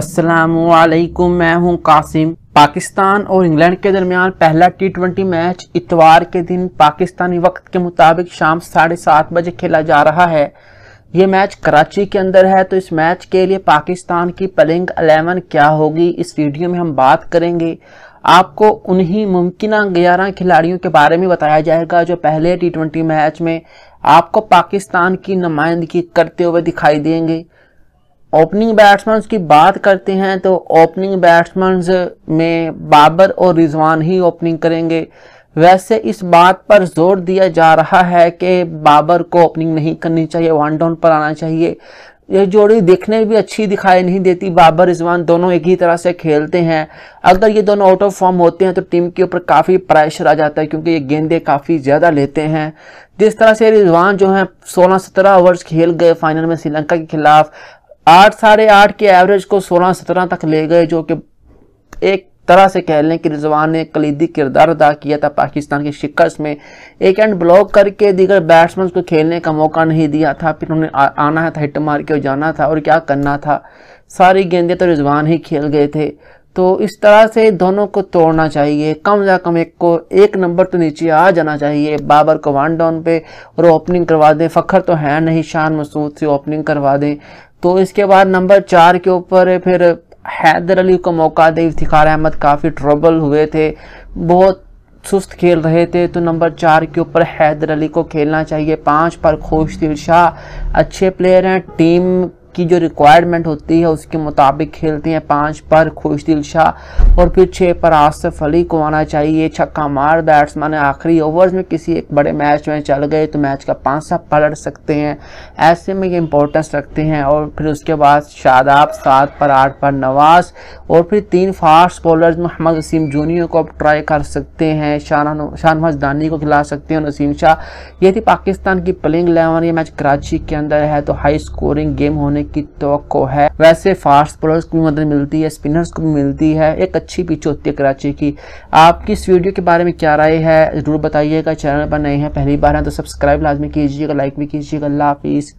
असलकुम मैं हूं कासिम पाकिस्तान और इंग्लैंड के दरमियान पहला टी ट्वेंटी मैच इतवार के दिन पाकिस्तानी वक्त के मुताबिक शाम साढ़े सात बजे खेला जा रहा है ये मैच कराची के अंदर है तो इस मैच के लिए पाकिस्तान की प्लेइंग अलेवन क्या होगी इस वीडियो में हम बात करेंगे आपको उन्हीं मुमकिन ग्यारह खिलाड़ियों के बारे में बताया जाएगा जो पहले टी ट्वेंटी मैच में आपको पाकिस्तान की नुमाइंदगी करते हुए दिखाई देंगे ओपनिंग बैट्समैन की बात करते हैं तो ओपनिंग बैट्समैन में बाबर और रिजवान ही ओपनिंग करेंगे वैसे इस बात पर जोर दिया जा रहा है कि बाबर को ओपनिंग नहीं करनी चाहिए वन डाउन पर आना चाहिए यह जोड़ी देखने में भी अच्छी दिखाई नहीं देती बाबर रिजवान दोनों एक ही तरह से खेलते हैं अगर ये दोनों आउट ऑफ फॉर्म होते हैं तो टीम के ऊपर काफ़ी प्रेशर आ जाता है क्योंकि ये गेंदे काफ़ी ज़्यादा लेते हैं जिस तरह से रिजवान जो हैं 16-17 ओवर्स खेल गए फाइनल में श्रीलंका के खिलाफ आठ साढ़े आठ के एवरेज को सोलह सत्रह तक ले गए जो कि एक तरह से कह लें कि रिजवान ने कलीदी किरदार अदा किया था पाकिस्तान की शिकस्त में एक एंड ब्लॉक करके दीगर बैट्समैन को खेलने का मौका नहीं दिया था फिर उन्हें आना था हिट मार के जाना था और क्या करना था सारी गेंदें तो रिजवान ही खेल गए थे तो इस तरह से दोनों को तोड़ना चाहिए कम से कम एक को एक नंबर तो नीचे आ जाना चाहिए बाबर को वन डाउन पे और ओपनिंग करवा दें फ़खर तो है नहीं शान मसूद से ओपनिंग करवा दें तो इसके बाद नंबर चार के ऊपर फिर हैदर अली को मौका दें इफ्तिखार अहमद काफ़ी ट्रबल हुए थे बहुत सुस्त खेल रहे थे तो नंबर चार के ऊपर हैदर अली को खेलना चाहिए पाँच पर दिल शाह अच्छे प्लेयर हैं टीम की जो रिक्वायरमेंट होती है उसके मुताबिक खेलते हैं पाँच पर खुश दिल शाह और फिर छः पर आसफ अली को आना चाहिए छक्का मार बैट्समैन आखिरी ओवर्स में किसी एक बड़े मैच में चल गए तो मैच का पाँच सा पलट सकते हैं ऐसे में ये इंपॉर्टेंस रखते हैं और फिर उसके बाद शादाब सात पर आठ पर नवाज और फिर तीन fast bowler Mohammad Wasim junior को ट्राई कर सकते हैं शाह शाहनवाज दानी को खिला सकते हैं नसीम शाह ये थी पाकिस्तान की प्लेइंग एलेवन ये मैच कराची के अंदर है तो हाई स्कोरिंग गेम होने करने की तो है वैसे फास्ट बॉलर्स को भी मदद मिलती है स्पिनर्स को भी मिलती है एक अच्छी पिच होती है कराची की आपकी इस वीडियो के बारे में क्या राय है ज़रूर बताइएगा चैनल पर नए हैं पहली बार है तो सब्सक्राइब लाजमी कीजिएगा लाइक भी कीजिएगा अल्लाह हाफिज़